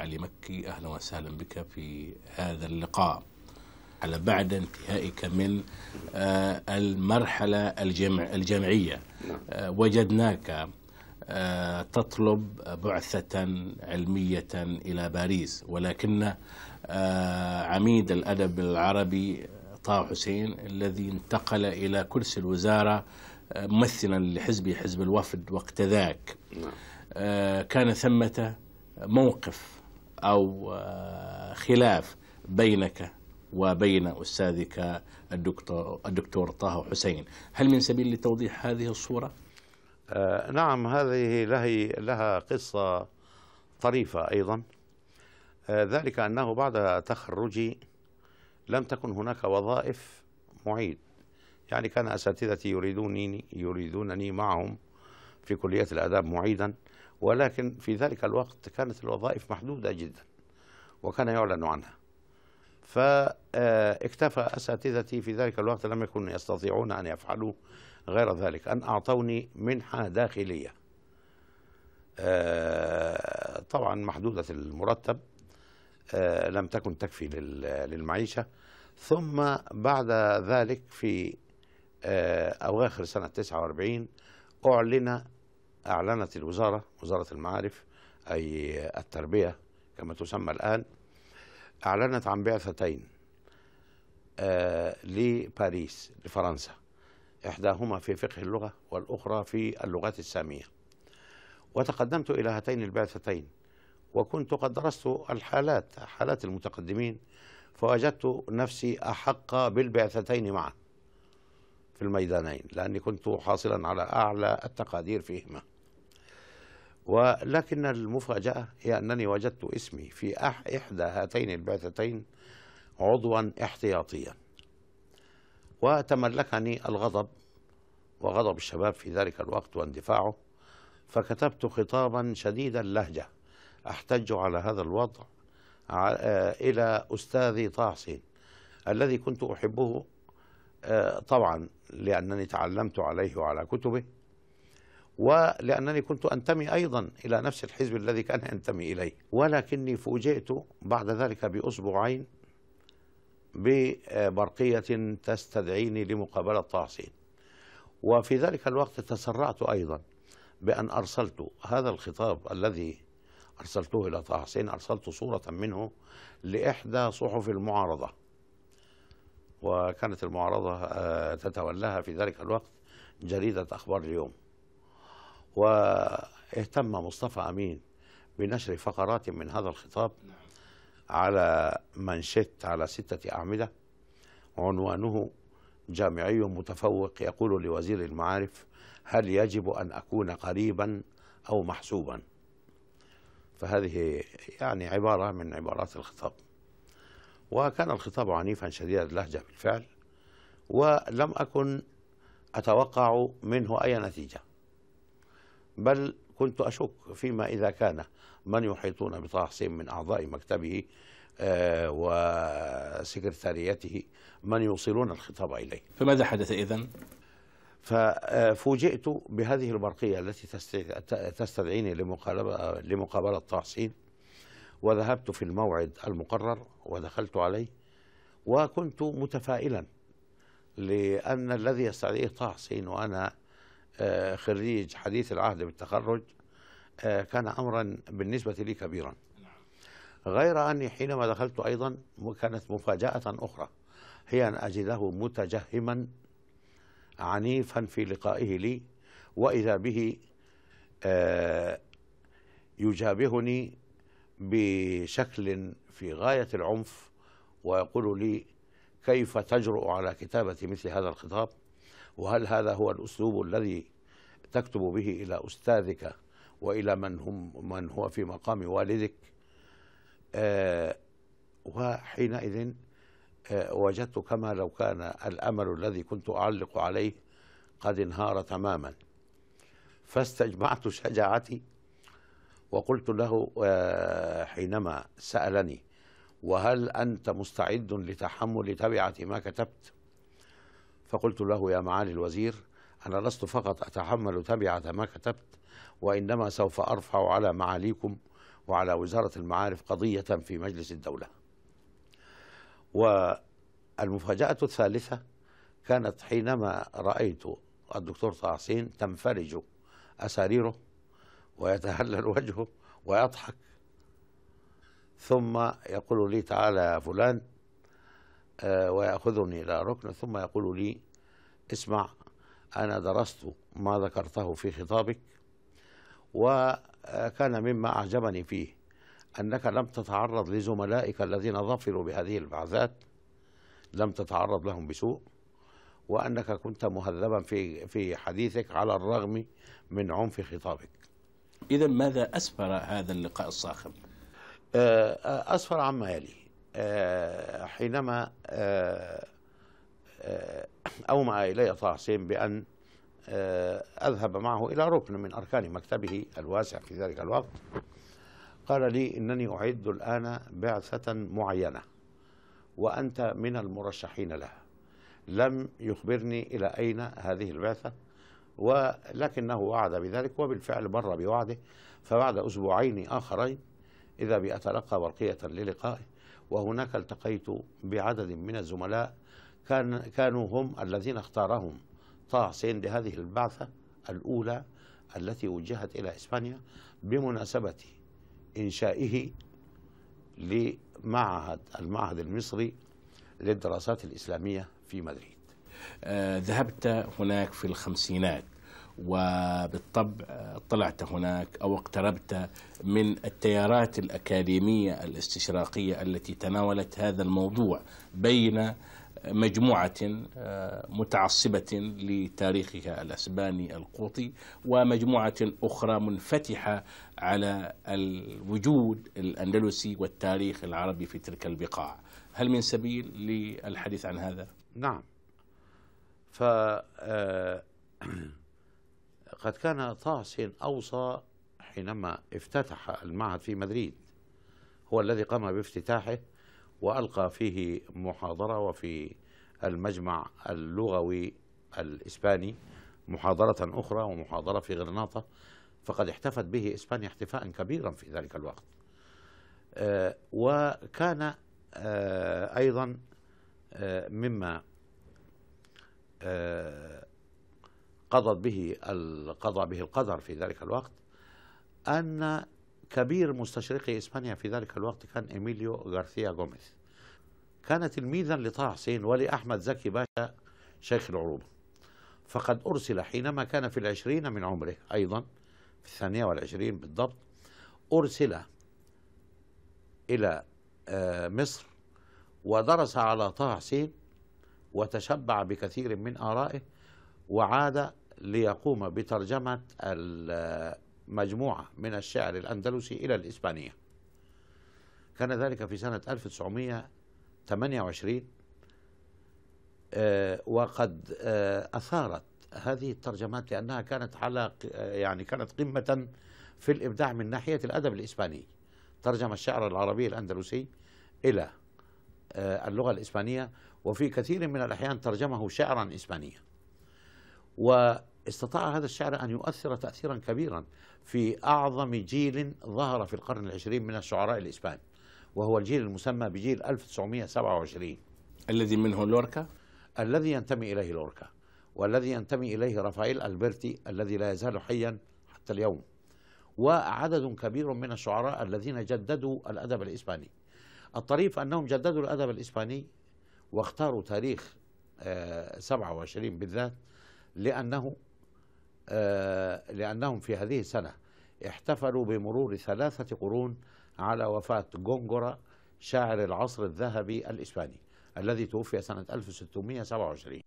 علي مكي أهلا وسهلا بك في هذا اللقاء على بعد انتهائك من آه، المرحلة الجمع الجامعية نعم. آه، وجدناك آه، تطلب بعثة علمية إلى باريس ولكن عميد الأدب العربي طه حسين الذي انتقل إلى كرسي الوزارة ممثلا لحزبه حزب الوفد وقت ذاك نعم. كان ثمة موقف أو آه، خلاف بينك وبين أستاذك الدكتور, الدكتور طه حسين هل من سبيل لتوضيح هذه الصورة؟ آه نعم هذه له لها قصة طريفة أيضا آه ذلك أنه بعد تخرجي لم تكن هناك وظائف معيد يعني كان أساتذتي يريدونني يريدونني معهم في كلية الآداب معيدا ولكن في ذلك الوقت كانت الوظائف محدودة جدا وكان يعلن عنها فاكتفى أساتذتي في ذلك الوقت لم يكونوا يستطيعون أن يفعلوا غير ذلك أن أعطوني منحة داخلية طبعا محدودة المرتب لم تكن تكفي للمعيشة ثم بعد ذلك في آه، أواخر سنة 49 أعلن أعلنت الوزارة وزارة المعارف أي التربية كما تسمى الآن أعلنت عن بعثتين آه لباريس لفرنسا إحداهما في فقه اللغة والأخرى في اللغات السامية وتقدمت إلى هاتين البعثتين وكنت قد درست الحالات حالات المتقدمين فوجدت نفسي أحق بالبعثتين معا في الميدانين لأني كنت حاصلا على أعلى التقادير فيهما ولكن المفاجأة هي أنني وجدت اسمي في إحدى هاتين البعثتين عضوا احتياطيا وتملكني الغضب وغضب الشباب في ذلك الوقت واندفاعه فكتبت خطابا شديد اللهجة أحتج على هذا الوضع إلى أستاذي حسين الذي كنت أحبه آه، طبعا لأنني تعلمت عليه وعلى كتبه ولأنني كنت أنتمي أيضا إلى نفس الحزب الذي كان ينتمي إليه ولكني فوجئت بعد ذلك بأسبوعين ببرقية تستدعيني لمقابلة طه حسين وفي ذلك الوقت تسرعت أيضا بأن أرسلت هذا الخطاب الذي أرسلته إلى طه حسين أرسلت صورة منه لإحدى صحف المعارضة وكانت المعارضة آه، تتولاها في ذلك الوقت جريدة أخبار اليوم واهتم مصطفى أمين بنشر فقرات من هذا الخطاب على منشط على ستة أعمدة عنوانه جامعي متفوق يقول لوزير المعارف هل يجب أن أكون قريبا أو محسوبا فهذه يعني عبارة من عبارات الخطاب وكان الخطاب عنيفا شديد اللهجة بالفعل ولم أكن أتوقع منه أي نتيجة بل كنت أشك فيما إذا كان من يحيطون بطه حسين من أعضاء مكتبه آه، وسكرتاريته من يوصلون الخطاب إليه فماذا حدث إذن؟ ففوجئت آه، بهذه البرقية التي تستدعيني لمقابلة طه حسين وذهبت في الموعد المقرر ودخلت عليه وكنت متفائلا لأن الذي يستدعيه طه حسين وأنا آه، خريج حديث العهد بالتخرج آه، كان أمرا بالنسبة لي كبيرا غير أني حينما دخلت أيضا كانت مفاجأة أخرى هي أن أجده متجهما عنيفا في لقائه لي وإذا به آه، يجابهني بشكل في غاية العنف ويقول لي كيف تجرؤ على كتابة مثل هذا الخطاب وهل هذا هو الأسلوب الذي تكتب به إلى أستاذك وإلى من, هم من هو في مقام والدك آه وحينئذ آه وجدت كما لو كان الأمل الذي كنت أعلق عليه قد انهار تماما فاستجمعت شجاعتي وقلت له آه، حينما سألني وهل أنت مستعد لتحمل تبعة ما كتبت فقلت له يا معالي الوزير أنا لست فقط أتحمل تبعة ما كتبت وإنما سوف أرفع على معاليكم وعلى وزارة المعارف قضية في مجلس الدولة والمفاجأة الثالثة كانت حينما رأيت الدكتور طه حسين تنفرج أساريره ويتهلل وجهه ويضحك ثم يقول لي تعالى يا فلان آه، ويأخذني إلى ركن ثم يقول لي اسمع أنا درست ما ذكرته في خطابك وكان مما أعجبني فيه أنك لم تتعرض لزملائك الذين ظفروا بهذه البعثات لم تتعرض لهم بسوء وأنك كنت مهذبا في في حديثك على الرغم من عنف خطابك إذا ماذا أسفر هذا اللقاء الصاخب؟ آه، أسفر عما يلي آه، حينما آه، أومع إلي طه حسين بأن أذهب معه إلى ركن من أركان مكتبه الواسع في ذلك الوقت قال لي إنني أعد الآن بعثة معينة وأنت من المرشحين لها لم يخبرني إلى أين هذه البعثة ولكنه وعد بذلك وبالفعل مر بوعده فبعد أسبوعين آخرين إذا بأتلقى ورقية للقائه وهناك التقيت بعدد من الزملاء كان كانوا هم الذين اختارهم طه حسين لهذه البعثة الأولى التي وجهت إلى إسبانيا بمناسبة إنشائه لمعهد المعهد المصري للدراسات الإسلامية في مدريد آه ذهبت هناك في الخمسينات وبالطبع آه، طلعت هناك أو اقتربت من التيارات الأكاديمية الاستشراقية التي تناولت هذا الموضوع بين مجموعة آه، متعصبة لتاريخها الأسباني القوطي ومجموعة أخرى منفتحة على الوجود الأندلسي والتاريخ العربي في تلك البقاع هل من سبيل للحديث عن هذا؟ نعم ف آه، قد كان طه حسين أوصى حينما افتتح المعهد في مدريد هو الذي قام بافتتاحه وألقى فيه محاضرة وفي المجمع اللغوي الإسباني محاضرة أخرى ومحاضرة في غرناطة فقد احتفت به إسبانيا احتفاء كبيرا في ذلك الوقت آه، وكان آه، أيضا آه، مما قضت به قضى به القدر في ذلك الوقت أن كبير مستشرقي إسبانيا في ذلك الوقت كان إيميليو غارثيا غوميز كان تلميذا لطه حسين ولأحمد زكي باشا شيخ العروبة فقد أرسل حينما كان في العشرين من عمره أيضا في الثانية والعشرين بالضبط أرسل إلى آه، مصر ودرس على طه حسين وتشبع بكثير من آرائه وعاد ليقوم بترجمة مجموعة من الشعر الأندلسي إلى الإسبانية كان ذلك في سنة 1928 آه، وقد آه، أثارت هذه الترجمات لأنها كانت على يعني كانت قمة في الإبداع من ناحية الأدب الإسباني ترجم الشعر العربي الأندلسي إلى آه، اللغة الإسبانية وفي كثير من الأحيان ترجمه شعرا إسبانيا استطاع هذا الشعر أن يؤثر تأثيرا كبيرا في أعظم جيل ظهر في القرن العشرين من الشعراء الإسبان وهو الجيل المسمى بجيل 1927 الذي منه لوركا؟ الذي ينتمي إليه لوركا والذي ينتمي إليه رافائيل ألبرتي الذي لا يزال حيا حتى اليوم وعدد كبير من الشعراء الذين جددوا الأدب الإسباني الطريف أنهم جددوا الأدب الإسباني واختاروا تاريخ 27 آه، بالذات لأنه آه، لأنهم في هذه السنة احتفلوا بمرور ثلاثة قرون على وفاة جونجورا شاعر العصر الذهبي الإسباني الذي توفي سنة 1627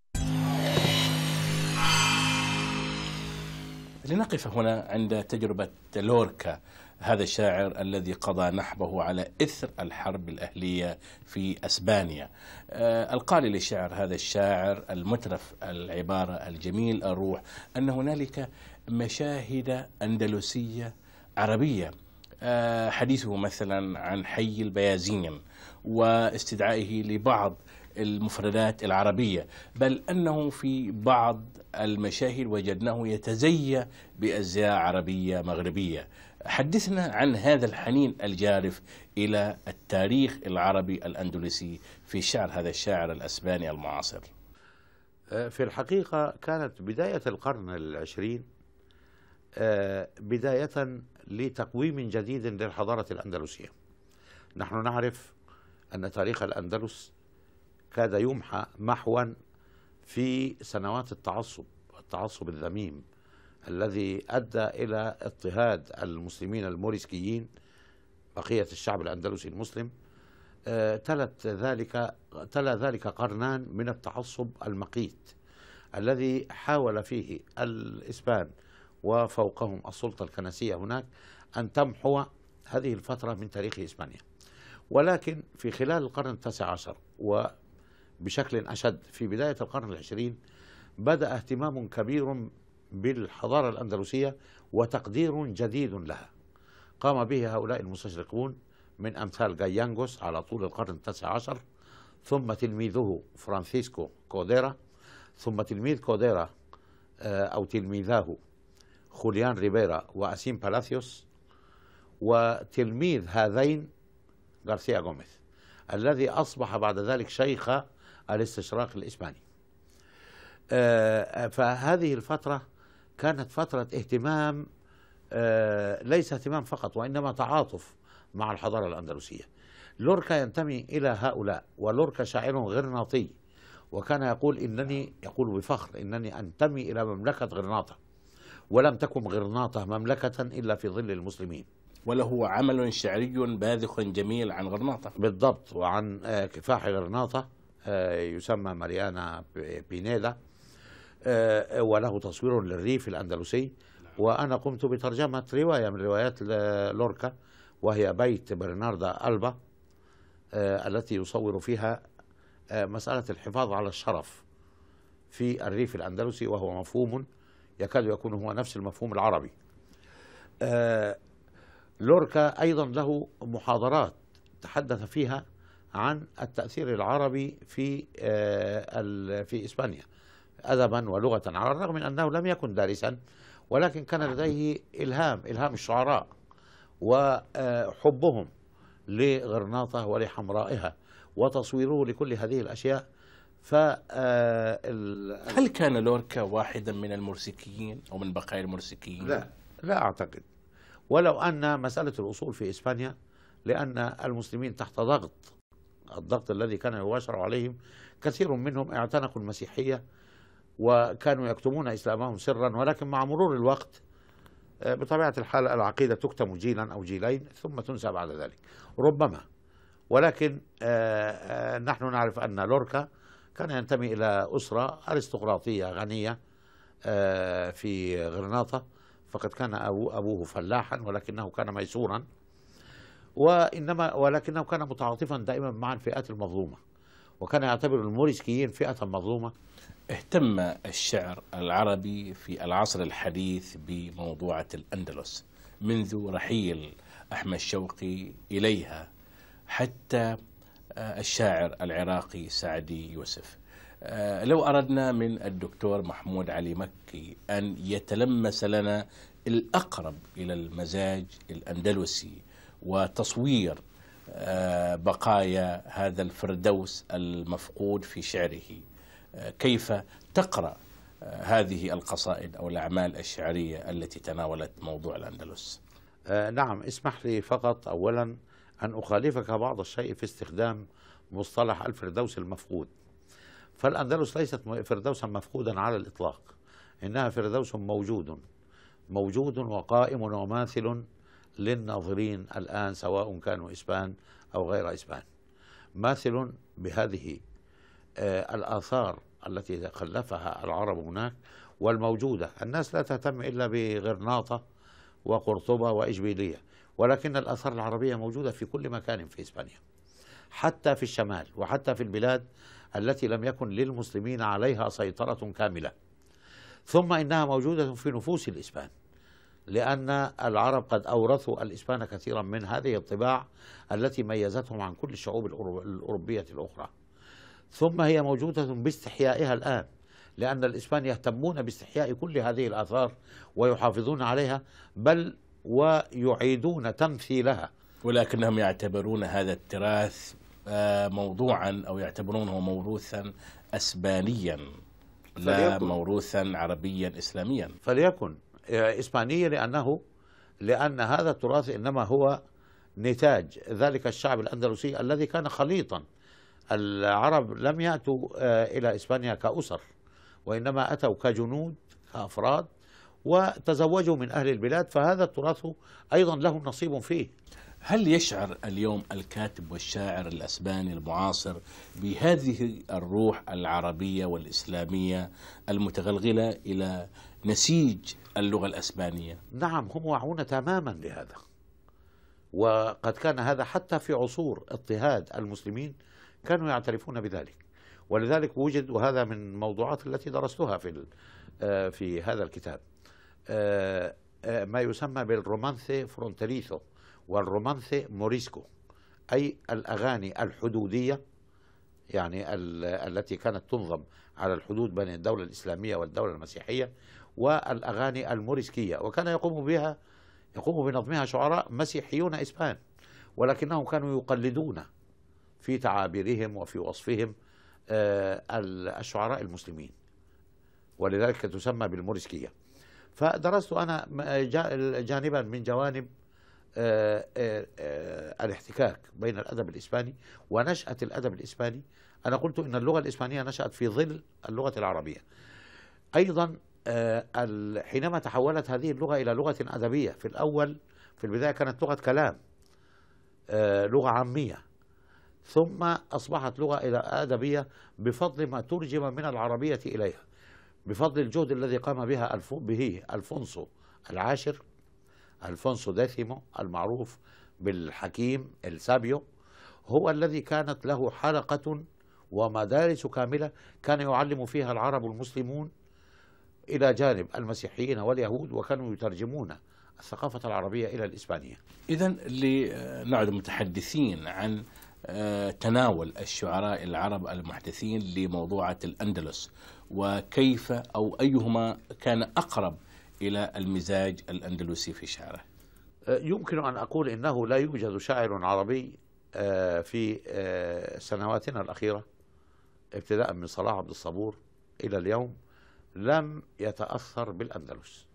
لنقف هنا عند تجربة لوركا هذا الشاعر الذي قضى نحبه على إثر الحرب الأهلية في أسبانيا آه، القال للشاعر هذا الشاعر المترف العبارة الجميل الروح أن هنالك مشاهد أندلسية عربية آه، حديثه مثلا عن حي البيازين واستدعائه لبعض المفردات العربية بل أنه في بعض المشاهد وجدناه يتزيى بأزياء عربية مغربية حدثنا عن هذا الحنين الجارف إلى التاريخ العربي الأندلسي في شعر هذا الشاعر الأسباني المعاصر آه، في الحقيقة كانت بداية القرن العشرين آه، بداية لتقويم جديد للحضارة الأندلسية نحن نعرف أن تاريخ الأندلس كاد يمحى محوا في سنوات التعصب التعصب الذميم الذي أدى إلى اضطهاد المسلمين الموريسكيين بقية الشعب الأندلسي المسلم آه، تلت ذلك تلا ذلك قرنان من التعصب المقيت الذي حاول فيه الإسبان وفوقهم السلطة الكنسية هناك أن تمحو هذه الفترة من تاريخ إسبانيا ولكن في خلال القرن التاسع عشر بشكل أشد في بداية القرن العشرين بدأ اهتمام كبير بالحضارة الأندلسية وتقدير جديد لها قام به هؤلاء المستشرقون من أمثال جايانغوس على طول القرن التاسع عشر ثم تلميذه فرانسيسكو كوديرا ثم تلميذ كوديرا آه، أو تلميذاه خوليان ريبيرا وأسيم بالاسيوس وتلميذ هذين غارسيا غوميز الذي أصبح بعد ذلك شيخ الاستشراق الإسباني آه، فهذه الفترة كانت فترة اهتمام آه، ليس اهتمام فقط وإنما تعاطف مع الحضارة الأندلسية لوركا ينتمي إلى هؤلاء ولوركا شاعر غرناطي وكان يقول إنني يقول بفخر إنني أنتمي إلى مملكة غرناطة ولم تكن غرناطة مملكة إلا في ظل المسلمين وله عمل شعري باذخ جميل عن غرناطة بالضبط وعن آه، كفاح غرناطة آه، يسمى ماريانا بينيدا آه، وله تصوير للريف الأندلسي نعم. وأنا قمت بترجمة رواية من روايات لوركا وهي بيت برناردا ألبا آه، التي يصور فيها مسألة الحفاظ على الشرف في الريف الأندلسي وهو مفهوم يكاد يكون هو نفس المفهوم العربي لوركا أيضا له محاضرات تحدث فيها عن التأثير العربي في آه، في إسبانيا أدبا ولغة على الرغم من أنه لم يكن دارسا ولكن كان لديه إلهام إلهام الشعراء وحبهم آه، لغرناطة ولحمرائها وتصويره لكل هذه الأشياء ف آه، هل كان لوركا واحدا من المرسكيين أو من بقايا المرسكيين؟ لا لا أعتقد ولو أن مسألة الأصول في إسبانيا لأن المسلمين تحت ضغط الضغط الذي كان يباشر عليهم كثير منهم اعتنقوا المسيحية وكانوا يكتمون إسلامهم سرا ولكن مع مرور الوقت آه، بطبيعة الحال العقيدة تكتم جيلا أو جيلين ثم تنسى بعد ذلك ربما ولكن آه، آه، نحن نعرف أن لوركا كان ينتمي إلى أسرة أرستقراطية غنية في غرناطة فقد كان أبوه فلاحا ولكنه كان ميسورا وإنما ولكنه كان متعاطفا دائما مع الفئات المظلومة وكان يعتبر الموريسكيين فئة مظلومة اهتم الشعر العربي في العصر الحديث بموضوعة الأندلس منذ رحيل أحمد شوقي إليها حتى آه، الشاعر العراقي سعدي يوسف آه، لو أردنا من الدكتور محمود علي مكي أن يتلمس لنا الأقرب إلى المزاج الأندلسي وتصوير آه، بقايا هذا الفردوس المفقود في شعره آه، كيف تقرأ آه، هذه القصائد أو الأعمال الشعرية التي تناولت موضوع الأندلس نعم اسمح لي فقط أولا أن أخالفك بعض الشيء في استخدام مصطلح الفردوس المفقود فالأندلس ليست فردوسا مفقودا على الإطلاق إنها فردوس موجود موجود وقائم وماثل للناظرين الآن سواء كانوا إسبان أو غير إسبان ماثل بهذه آه، الآثار التي خلفها العرب هناك والموجودة الناس لا تهتم إلا بغرناطة وقرطبة وإشبيلية ولكن الآثار العربية موجودة في كل مكان في إسبانيا حتى في الشمال وحتى في البلاد التي لم يكن للمسلمين عليها سيطرة كاملة ثم إنها موجودة في نفوس الإسبان لأن العرب قد أورثوا الإسبان كثيرا من هذه الطباع التي ميزتهم عن كل الشعوب الأوروبية الأخرى ثم هي موجودة باستحيائها الآن لأن الإسبان يهتمون باستحياء كل هذه الآثار ويحافظون عليها بل ويعيدون تمثيلها ولكنهم يعتبرون هذا التراث آه، موضوعا أو يعتبرونه موروثا أسبانيا لا موروثا عربيا إسلاميا فليكن آه، إسبانية لأنه لأن هذا التراث إنما هو نتاج ذلك الشعب الأندلسي الذي كان خليطا العرب لم يأتوا آه، إلى إسبانيا كأسر وإنما أتوا كجنود كأفراد وتزوجوا من أهل البلاد فهذا التراث أيضا لهم نصيب فيه هل يشعر اليوم الكاتب والشاعر الاسباني المعاصر بهذه الروح العربيه والاسلاميه المتغلغله الى نسيج اللغة الأسبانية نعم هم واعون تماما لهذا وقد كان هذا حتى في عصور اضطهاد المسلمين كانوا يعترفون بذلك ولذلك وجد وهذا من الموضوعات التي درستها في آه، في هذا الكتاب آه، آه، ما يسمى بالرومانثي فرونتريثو والرومانثي موريسكو أي الأغاني الحدودية يعني التي كانت تنظم على الحدود بين الدولة الإسلامية والدولة المسيحية والأغاني الموريسكية وكان يقوم بها يقوم بنظمها شعراء مسيحيون إسبان ولكنهم كانوا يقلدون في تعابيرهم وفي وصفهم آه، الشعراء المسلمين ولذلك تسمى بالموريسكية فدرست أنا جانبا من جوانب آه، آه، الاحتكاك بين الأدب الإسباني ونشأة الأدب الإسباني أنا قلت إن اللغة الإسبانية نشأت في ظل اللغة العربية أيضا آه، حينما تحولت هذه اللغة إلى لغة أدبية في الأول في البداية كانت لغة كلام آه، لغة عامية ثم أصبحت لغة إلى أدبية بفضل ما ترجم من العربية إليها بفضل الجهد الذي قام بها ألف به ألفونسو العاشر ألفونسو ديسيمو المعروف بالحكيم السابيو هو الذي كانت له حلقة ومدارس كاملة كان يعلم فيها العرب المسلمون إلى جانب المسيحيين واليهود وكانوا يترجمون الثقافة العربية إلى الإسبانية إذا لنعد متحدثين عن آه، تناول الشعراء العرب المحدثين لموضوعة الأندلس وكيف أو أيهما كان أقرب إلى المزاج الأندلسي في شعره آه، يمكن أن أقول إنه لا يوجد شاعر عربي آه، في سنواتنا الأخيرة ابتداء من صلاح عبد الصبور إلى اليوم لم يتأثر بالأندلس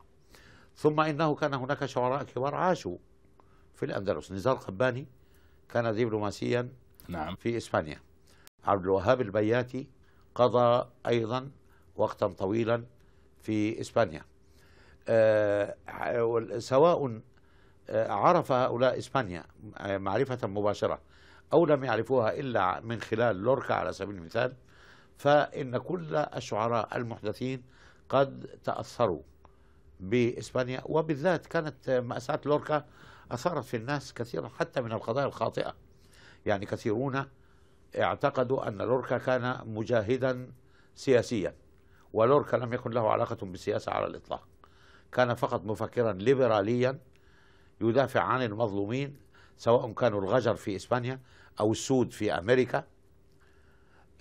ثم إنه كان هناك شعراء كبار عاشوا في الأندلس نزار قباني كان دبلوماسيا نعم. في إسبانيا عبد الوهاب البياتي قضى أيضا وقتا طويلا في إسبانيا آه سواء آه، عرف هؤلاء إسبانيا آه، معرفة مباشرة أو لم يعرفوها إلا من خلال لوركا على سبيل المثال فإن كل الشعراء المحدثين قد تأثروا بإسبانيا وبالذات كانت مأساة لوركا أثارت في الناس كثيرا حتى من القضايا الخاطئة يعني كثيرون اعتقدوا أن لوركا كان مجاهدا سياسيا ولوركا لم يكن له علاقة بالسياسة على الإطلاق كان فقط مفكرا ليبراليا يدافع عن المظلومين سواء كانوا الغجر في إسبانيا أو السود في أمريكا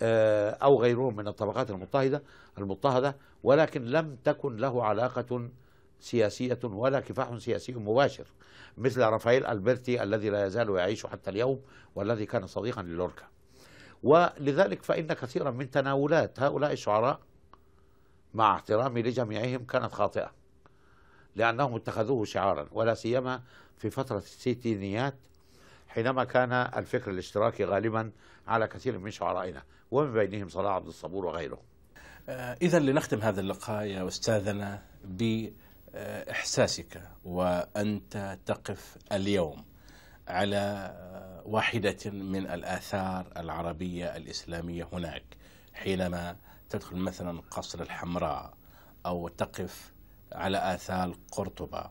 آه، أو غيرهم من الطبقات المضطهدة المضطهدة ولكن لم تكن له علاقة سياسية ولا كفاح سياسي مباشر مثل رافائيل ألبرتي الذي لا يزال يعيش حتى اليوم والذي كان صديقا للوركا ولذلك فإن كثيرا من تناولات هؤلاء الشعراء مع احترامي لجميعهم كانت خاطئة لأنهم اتخذوه شعارا ولا سيما في فترة الستينيات حينما كان الفكر الاشتراكي غالبا على كثير من شعرائنا ومن بينهم صلاح عبد الصبور وغيره آه، إذا لنختم هذا اللقاء يا أستاذنا بإحساسك وأنت تقف اليوم على واحدة من الآثار العربية الإسلامية هناك حينما تدخل مثلا قصر الحمراء أو تقف على آثار قرطبة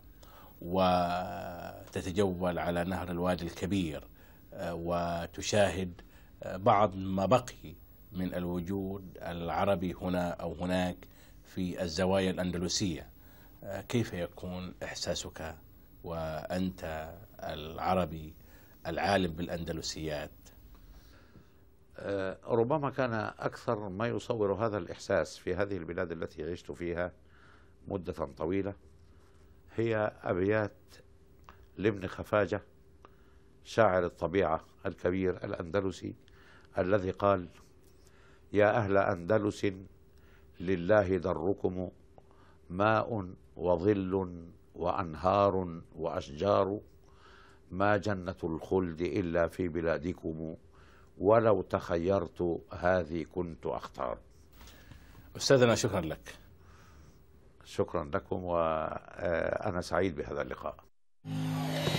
وتتجول على نهر الوادي الكبير آه، وتشاهد بعض ما بقي من الوجود العربي هنا أو هناك في الزوايا الأندلسية آه، كيف يكون إحساسك وأنت العربي العالم بالأندلسيات آه، ربما كان أكثر ما يصور هذا الإحساس في هذه البلاد التي عشت فيها مدة طويلة هي أبيات لابن خفاجة شاعر الطبيعة الكبير الأندلسي الذي قال يا أهل أندلس لله دركم ماء وظل وأنهار وأشجار ما جنة الخلد إلا في بلادكم ولو تخيرت هذه كنت أختار أستاذنا شكرا لك شكرا لكم وأنا سعيد بهذا اللقاء